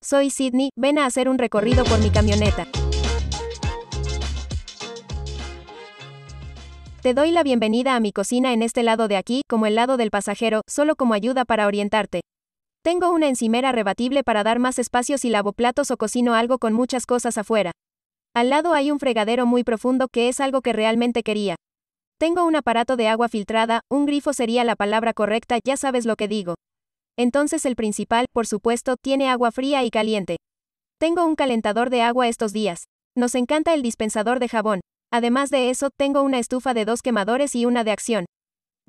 soy Sidney, ven a hacer un recorrido por mi camioneta. Te doy la bienvenida a mi cocina en este lado de aquí, como el lado del pasajero, solo como ayuda para orientarte. Tengo una encimera rebatible para dar más espacio si lavo platos o cocino algo con muchas cosas afuera. Al lado hay un fregadero muy profundo que es algo que realmente quería. Tengo un aparato de agua filtrada, un grifo sería la palabra correcta, ya sabes lo que digo. Entonces el principal, por supuesto, tiene agua fría y caliente. Tengo un calentador de agua estos días. Nos encanta el dispensador de jabón. Además de eso, tengo una estufa de dos quemadores y una de acción.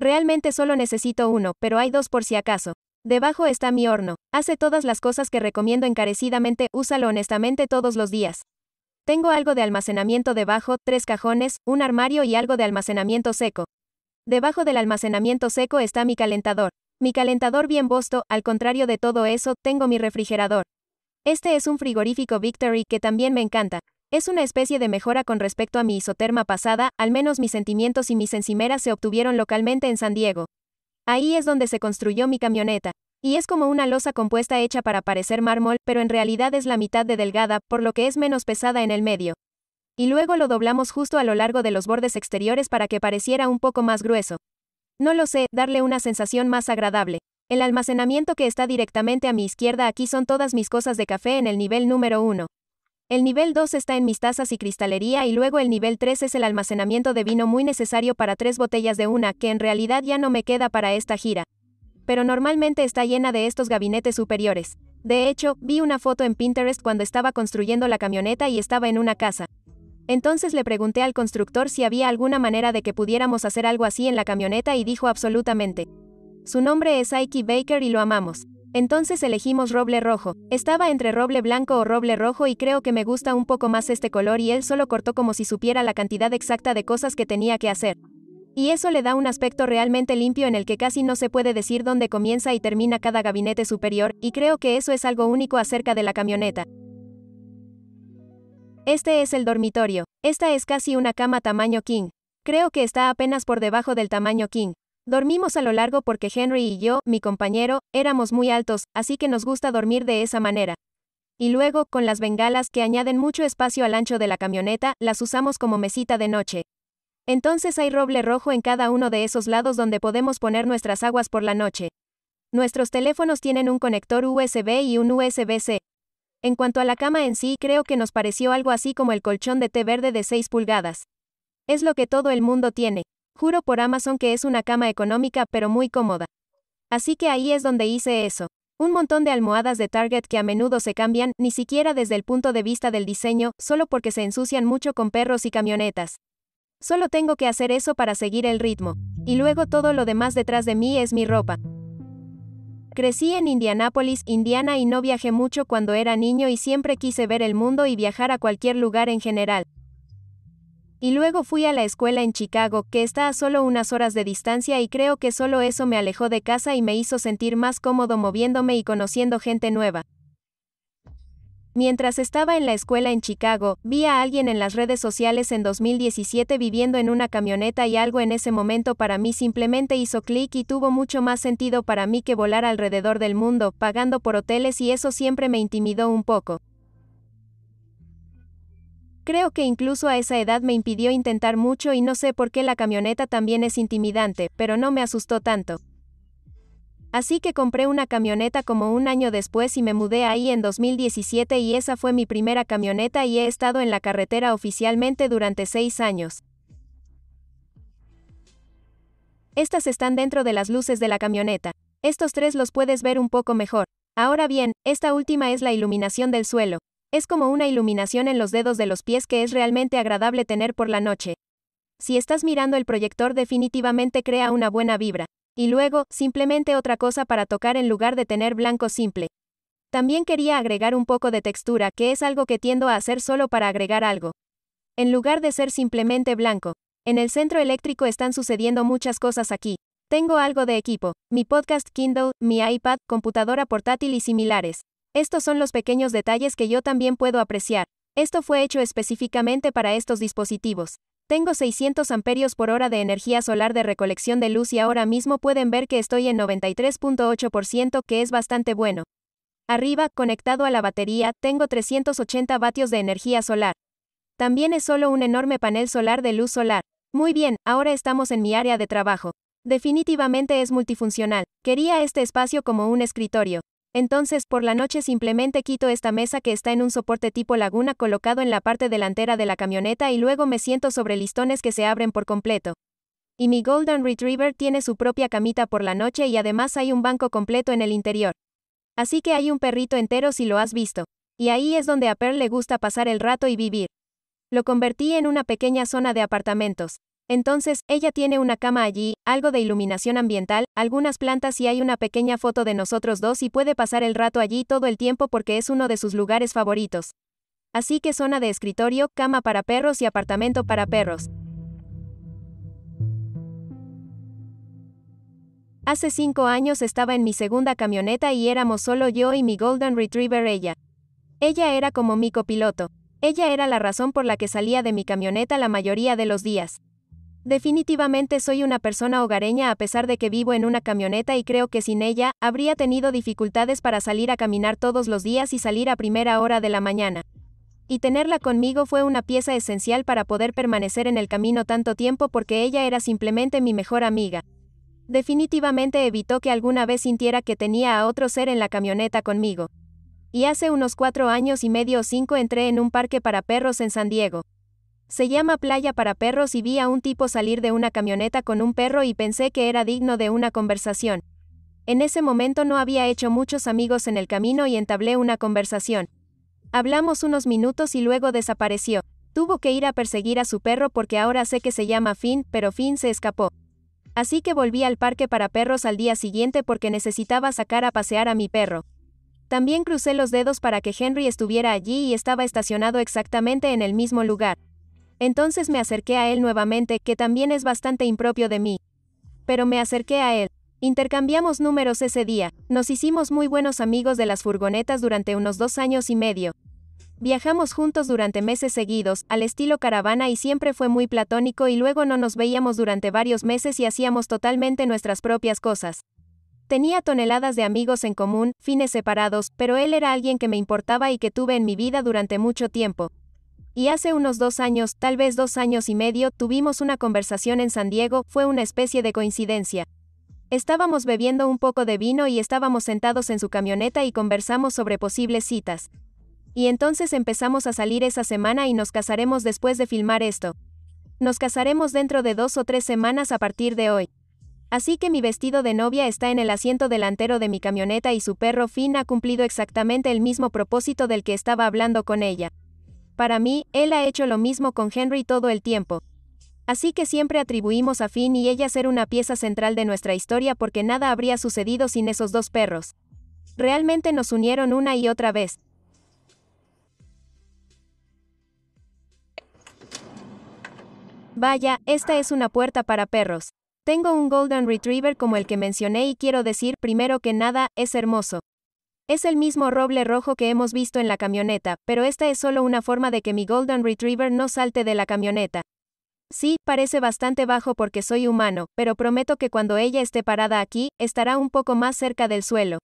Realmente solo necesito uno, pero hay dos por si acaso. Debajo está mi horno. Hace todas las cosas que recomiendo encarecidamente, úsalo honestamente todos los días. Tengo algo de almacenamiento debajo, tres cajones, un armario y algo de almacenamiento seco. Debajo del almacenamiento seco está mi calentador. Mi calentador bien bosto, al contrario de todo eso, tengo mi refrigerador. Este es un frigorífico Victory que también me encanta. Es una especie de mejora con respecto a mi isoterma pasada, al menos mis sentimientos y mis encimeras se obtuvieron localmente en San Diego. Ahí es donde se construyó mi camioneta. Y es como una losa compuesta hecha para parecer mármol, pero en realidad es la mitad de delgada, por lo que es menos pesada en el medio. Y luego lo doblamos justo a lo largo de los bordes exteriores para que pareciera un poco más grueso. No lo sé, darle una sensación más agradable. El almacenamiento que está directamente a mi izquierda aquí son todas mis cosas de café en el nivel número 1. El nivel 2 está en mis tazas y cristalería y luego el nivel 3 es el almacenamiento de vino muy necesario para tres botellas de una, que en realidad ya no me queda para esta gira. Pero normalmente está llena de estos gabinetes superiores. De hecho, vi una foto en Pinterest cuando estaba construyendo la camioneta y estaba en una casa. Entonces le pregunté al constructor si había alguna manera de que pudiéramos hacer algo así en la camioneta y dijo absolutamente. Su nombre es Ike Baker y lo amamos. Entonces elegimos roble rojo. Estaba entre roble blanco o roble rojo y creo que me gusta un poco más este color y él solo cortó como si supiera la cantidad exacta de cosas que tenía que hacer. Y eso le da un aspecto realmente limpio en el que casi no se puede decir dónde comienza y termina cada gabinete superior, y creo que eso es algo único acerca de la camioneta. Este es el dormitorio. Esta es casi una cama tamaño king. Creo que está apenas por debajo del tamaño king. Dormimos a lo largo porque Henry y yo, mi compañero, éramos muy altos, así que nos gusta dormir de esa manera. Y luego, con las bengalas que añaden mucho espacio al ancho de la camioneta, las usamos como mesita de noche. Entonces hay roble rojo en cada uno de esos lados donde podemos poner nuestras aguas por la noche. Nuestros teléfonos tienen un conector USB y un USB-C. En cuanto a la cama en sí, creo que nos pareció algo así como el colchón de té verde de 6 pulgadas. Es lo que todo el mundo tiene. Juro por Amazon que es una cama económica pero muy cómoda. Así que ahí es donde hice eso. Un montón de almohadas de Target que a menudo se cambian, ni siquiera desde el punto de vista del diseño, solo porque se ensucian mucho con perros y camionetas. Solo tengo que hacer eso para seguir el ritmo. Y luego todo lo demás detrás de mí es mi ropa. Crecí en Indianápolis, Indiana y no viajé mucho cuando era niño y siempre quise ver el mundo y viajar a cualquier lugar en general. Y luego fui a la escuela en Chicago, que está a solo unas horas de distancia y creo que solo eso me alejó de casa y me hizo sentir más cómodo moviéndome y conociendo gente nueva. Mientras estaba en la escuela en Chicago, vi a alguien en las redes sociales en 2017 viviendo en una camioneta y algo en ese momento para mí simplemente hizo clic y tuvo mucho más sentido para mí que volar alrededor del mundo, pagando por hoteles y eso siempre me intimidó un poco. Creo que incluso a esa edad me impidió intentar mucho y no sé por qué la camioneta también es intimidante, pero no me asustó tanto. Así que compré una camioneta como un año después y me mudé ahí en 2017 y esa fue mi primera camioneta y he estado en la carretera oficialmente durante seis años. Estas están dentro de las luces de la camioneta. Estos tres los puedes ver un poco mejor. Ahora bien, esta última es la iluminación del suelo. Es como una iluminación en los dedos de los pies que es realmente agradable tener por la noche. Si estás mirando el proyector definitivamente crea una buena vibra. Y luego, simplemente otra cosa para tocar en lugar de tener blanco simple. También quería agregar un poco de textura, que es algo que tiendo a hacer solo para agregar algo. En lugar de ser simplemente blanco. En el centro eléctrico están sucediendo muchas cosas aquí. Tengo algo de equipo, mi podcast Kindle, mi iPad, computadora portátil y similares. Estos son los pequeños detalles que yo también puedo apreciar. Esto fue hecho específicamente para estos dispositivos. Tengo 600 amperios por hora de energía solar de recolección de luz y ahora mismo pueden ver que estoy en 93.8% que es bastante bueno. Arriba, conectado a la batería, tengo 380 vatios de energía solar. También es solo un enorme panel solar de luz solar. Muy bien, ahora estamos en mi área de trabajo. Definitivamente es multifuncional. Quería este espacio como un escritorio. Entonces por la noche simplemente quito esta mesa que está en un soporte tipo laguna colocado en la parte delantera de la camioneta y luego me siento sobre listones que se abren por completo. Y mi Golden Retriever tiene su propia camita por la noche y además hay un banco completo en el interior. Así que hay un perrito entero si lo has visto. Y ahí es donde a Pearl le gusta pasar el rato y vivir. Lo convertí en una pequeña zona de apartamentos. Entonces, ella tiene una cama allí, algo de iluminación ambiental, algunas plantas y hay una pequeña foto de nosotros dos y puede pasar el rato allí todo el tiempo porque es uno de sus lugares favoritos. Así que zona de escritorio, cama para perros y apartamento para perros. Hace cinco años estaba en mi segunda camioneta y éramos solo yo y mi Golden Retriever ella. Ella era como mi copiloto. Ella era la razón por la que salía de mi camioneta la mayoría de los días. Definitivamente soy una persona hogareña a pesar de que vivo en una camioneta y creo que sin ella, habría tenido dificultades para salir a caminar todos los días y salir a primera hora de la mañana. Y tenerla conmigo fue una pieza esencial para poder permanecer en el camino tanto tiempo porque ella era simplemente mi mejor amiga. Definitivamente evitó que alguna vez sintiera que tenía a otro ser en la camioneta conmigo. Y hace unos cuatro años y medio o cinco entré en un parque para perros en San Diego. Se llama Playa para Perros y vi a un tipo salir de una camioneta con un perro y pensé que era digno de una conversación. En ese momento no había hecho muchos amigos en el camino y entablé una conversación. Hablamos unos minutos y luego desapareció. Tuvo que ir a perseguir a su perro porque ahora sé que se llama Finn, pero Finn se escapó. Así que volví al parque para perros al día siguiente porque necesitaba sacar a pasear a mi perro. También crucé los dedos para que Henry estuviera allí y estaba estacionado exactamente en el mismo lugar. Entonces me acerqué a él nuevamente, que también es bastante impropio de mí. Pero me acerqué a él. Intercambiamos números ese día, nos hicimos muy buenos amigos de las furgonetas durante unos dos años y medio. Viajamos juntos durante meses seguidos, al estilo caravana y siempre fue muy platónico y luego no nos veíamos durante varios meses y hacíamos totalmente nuestras propias cosas. Tenía toneladas de amigos en común, fines separados, pero él era alguien que me importaba y que tuve en mi vida durante mucho tiempo. Y hace unos dos años, tal vez dos años y medio, tuvimos una conversación en San Diego, fue una especie de coincidencia. Estábamos bebiendo un poco de vino y estábamos sentados en su camioneta y conversamos sobre posibles citas. Y entonces empezamos a salir esa semana y nos casaremos después de filmar esto. Nos casaremos dentro de dos o tres semanas a partir de hoy. Así que mi vestido de novia está en el asiento delantero de mi camioneta y su perro Finn ha cumplido exactamente el mismo propósito del que estaba hablando con ella. Para mí, él ha hecho lo mismo con Henry todo el tiempo. Así que siempre atribuimos a Finn y ella ser una pieza central de nuestra historia porque nada habría sucedido sin esos dos perros. Realmente nos unieron una y otra vez. Vaya, esta es una puerta para perros. Tengo un Golden Retriever como el que mencioné y quiero decir, primero que nada, es hermoso. Es el mismo roble rojo que hemos visto en la camioneta, pero esta es solo una forma de que mi Golden Retriever no salte de la camioneta. Sí, parece bastante bajo porque soy humano, pero prometo que cuando ella esté parada aquí, estará un poco más cerca del suelo.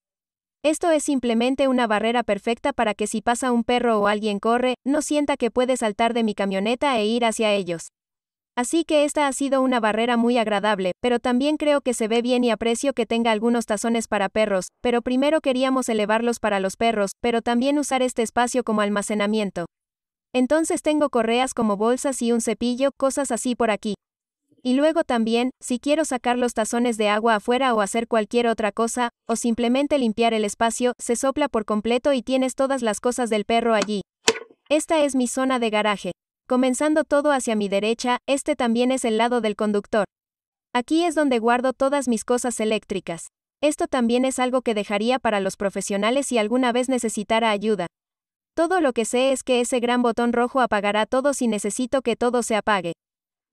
Esto es simplemente una barrera perfecta para que si pasa un perro o alguien corre, no sienta que puede saltar de mi camioneta e ir hacia ellos. Así que esta ha sido una barrera muy agradable, pero también creo que se ve bien y aprecio que tenga algunos tazones para perros, pero primero queríamos elevarlos para los perros, pero también usar este espacio como almacenamiento. Entonces tengo correas como bolsas y un cepillo, cosas así por aquí. Y luego también, si quiero sacar los tazones de agua afuera o hacer cualquier otra cosa, o simplemente limpiar el espacio, se sopla por completo y tienes todas las cosas del perro allí. Esta es mi zona de garaje. Comenzando todo hacia mi derecha, este también es el lado del conductor. Aquí es donde guardo todas mis cosas eléctricas. Esto también es algo que dejaría para los profesionales si alguna vez necesitara ayuda. Todo lo que sé es que ese gran botón rojo apagará todo si necesito que todo se apague.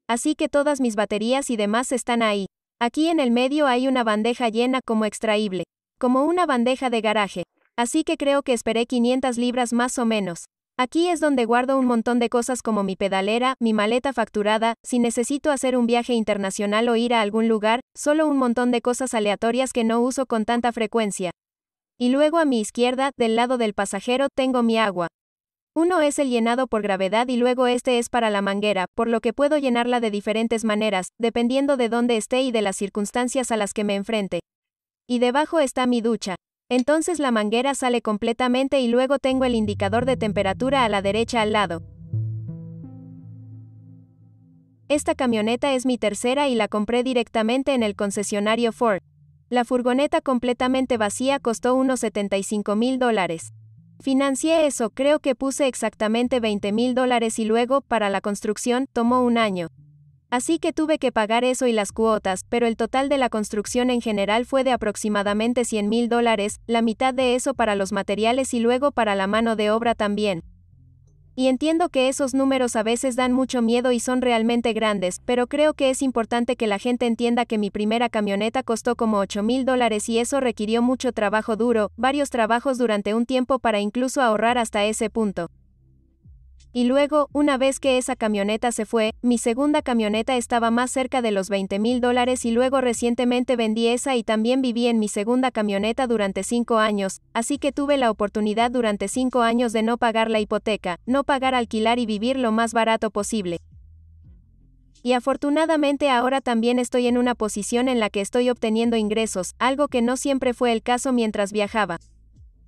Así que todas mis baterías y demás están ahí. Aquí en el medio hay una bandeja llena como extraíble. Como una bandeja de garaje. Así que creo que esperé 500 libras más o menos. Aquí es donde guardo un montón de cosas como mi pedalera, mi maleta facturada, si necesito hacer un viaje internacional o ir a algún lugar, solo un montón de cosas aleatorias que no uso con tanta frecuencia. Y luego a mi izquierda, del lado del pasajero, tengo mi agua. Uno es el llenado por gravedad y luego este es para la manguera, por lo que puedo llenarla de diferentes maneras, dependiendo de dónde esté y de las circunstancias a las que me enfrente. Y debajo está mi ducha. Entonces la manguera sale completamente y luego tengo el indicador de temperatura a la derecha al lado. Esta camioneta es mi tercera y la compré directamente en el concesionario Ford. La furgoneta completamente vacía costó unos 75 mil dólares. Financié eso, creo que puse exactamente 20 mil dólares y luego, para la construcción, tomó un año. Así que tuve que pagar eso y las cuotas, pero el total de la construcción en general fue de aproximadamente 100 mil dólares, la mitad de eso para los materiales y luego para la mano de obra también. Y entiendo que esos números a veces dan mucho miedo y son realmente grandes, pero creo que es importante que la gente entienda que mi primera camioneta costó como 8 mil dólares y eso requirió mucho trabajo duro, varios trabajos durante un tiempo para incluso ahorrar hasta ese punto. Y luego, una vez que esa camioneta se fue, mi segunda camioneta estaba más cerca de los 20 mil dólares y luego recientemente vendí esa y también viví en mi segunda camioneta durante cinco años, así que tuve la oportunidad durante cinco años de no pagar la hipoteca, no pagar alquilar y vivir lo más barato posible. Y afortunadamente ahora también estoy en una posición en la que estoy obteniendo ingresos, algo que no siempre fue el caso mientras viajaba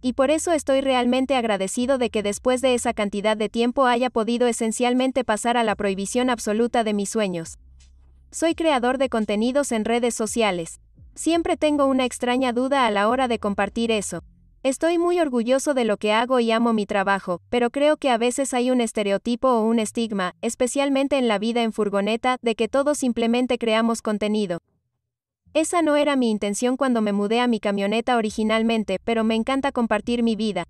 y por eso estoy realmente agradecido de que después de esa cantidad de tiempo haya podido esencialmente pasar a la prohibición absoluta de mis sueños. Soy creador de contenidos en redes sociales. Siempre tengo una extraña duda a la hora de compartir eso. Estoy muy orgulloso de lo que hago y amo mi trabajo, pero creo que a veces hay un estereotipo o un estigma, especialmente en la vida en furgoneta, de que todos simplemente creamos contenido. Esa no era mi intención cuando me mudé a mi camioneta originalmente, pero me encanta compartir mi vida.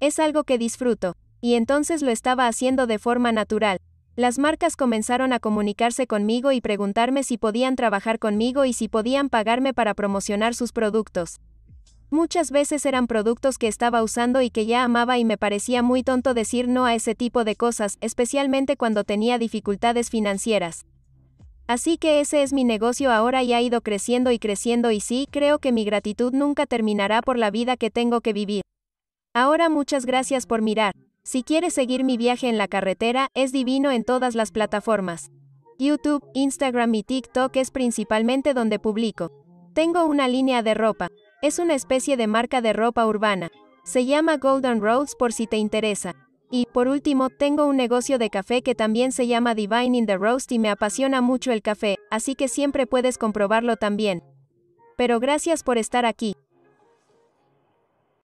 Es algo que disfruto, y entonces lo estaba haciendo de forma natural. Las marcas comenzaron a comunicarse conmigo y preguntarme si podían trabajar conmigo y si podían pagarme para promocionar sus productos. Muchas veces eran productos que estaba usando y que ya amaba y me parecía muy tonto decir no a ese tipo de cosas, especialmente cuando tenía dificultades financieras. Así que ese es mi negocio ahora y ha ido creciendo y creciendo y sí, creo que mi gratitud nunca terminará por la vida que tengo que vivir. Ahora muchas gracias por mirar. Si quieres seguir mi viaje en la carretera, es divino en todas las plataformas. YouTube, Instagram y TikTok es principalmente donde publico. Tengo una línea de ropa. Es una especie de marca de ropa urbana. Se llama Golden Roads por si te interesa. Y, por último, tengo un negocio de café que también se llama Divine in the Roast y me apasiona mucho el café, así que siempre puedes comprobarlo también. Pero gracias por estar aquí.